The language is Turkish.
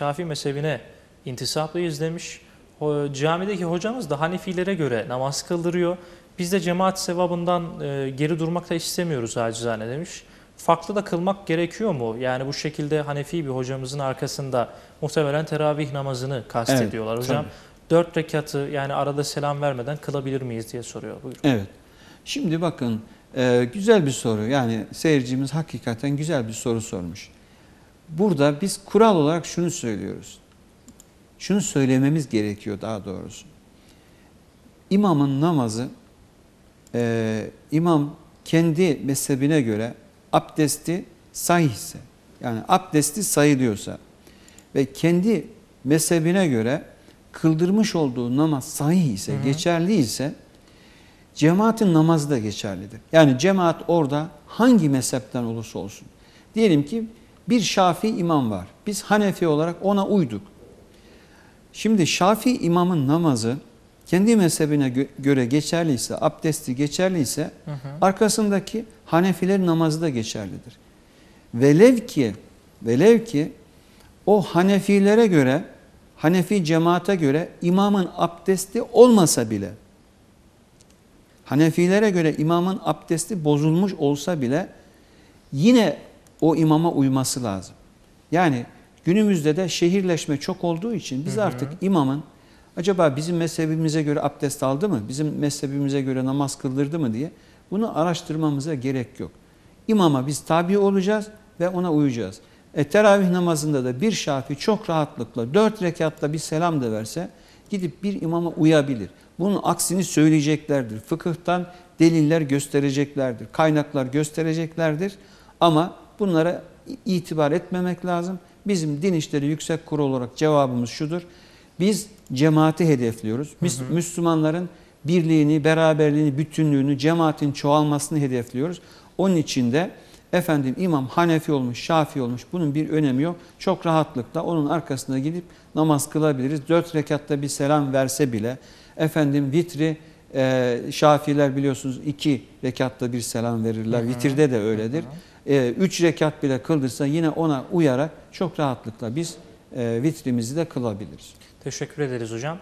Şafii mezhebine intisaplıyız demiş. O, camideki hocamız da Hanefilere göre namaz kıldırıyor. Biz de cemaat sevabından e, geri durmak da istemiyoruz acizane demiş. Farklı da kılmak gerekiyor mu? Yani bu şekilde Hanefi bir hocamızın arkasında muhtemelen teravih namazını kastediyorlar evet, hocam. Tabii. Dört rekatı yani arada selam vermeden kılabilir miyiz diye soruyor. Buyurun. Evet. Şimdi bakın e, güzel bir soru. Yani seyircimiz hakikaten güzel bir soru sormuş burada biz kural olarak şunu söylüyoruz. Şunu söylememiz gerekiyor daha doğrusu. İmamın namazı, e, imam kendi mezhebine göre abdesti ise yani abdesti sayılıyorsa ve kendi mezhebine göre kıldırmış olduğu namaz sahih ise, Hı -hı. geçerli ise cemaatin namazı da geçerlidir. Yani cemaat orada hangi mezhepten olursa olsun. Diyelim ki bir Şafi imam var. Biz Hanefi olarak ona uyduk. Şimdi Şafi imamın namazı kendi mezhebine gö göre geçerliyse, abdesti geçerliyse hı hı. arkasındaki Hanefilerin namazı da geçerlidir. Velev ki velev ki o Hanefilere göre, Hanefi cemaate göre imamın abdesti olmasa bile Hanefilere göre imamın abdesti bozulmuş olsa bile yine o imama uyması lazım. Yani günümüzde de şehirleşme çok olduğu için biz hı hı. artık imamın acaba bizim mezhebimize göre abdest aldı mı, bizim mezhebimize göre namaz kıldırdı mı diye bunu araştırmamıza gerek yok. İmama biz tabi olacağız ve ona uyacağız. E, teravih namazında da bir şafi çok rahatlıkla dört rekatla bir selam da verse gidip bir imama uyabilir. Bunun aksini söyleyeceklerdir. Fıkıhtan deliller göstereceklerdir. Kaynaklar göstereceklerdir. Ama Bunlara itibar etmemek lazım. Bizim din işleri yüksek kurul olarak cevabımız şudur. Biz cemaati hedefliyoruz. Biz hı hı. Müslümanların birliğini, beraberliğini, bütünlüğünü, cemaatin çoğalmasını hedefliyoruz. Onun için de efendim imam Hanefi olmuş, Şafi olmuş bunun bir önemi yok. Çok rahatlıkla onun arkasına gidip namaz kılabiliriz. Dört rekatta bir selam verse bile efendim vitri e, Şafiler biliyorsunuz iki rekatta bir selam verirler. Hı hı. Vitirde de öyledir. Hı hı. Ee, üç rekat bile kıldırsa yine ona uyarak çok rahatlıkla biz e, vitrimizi de kılabiliriz. Teşekkür ederiz hocam.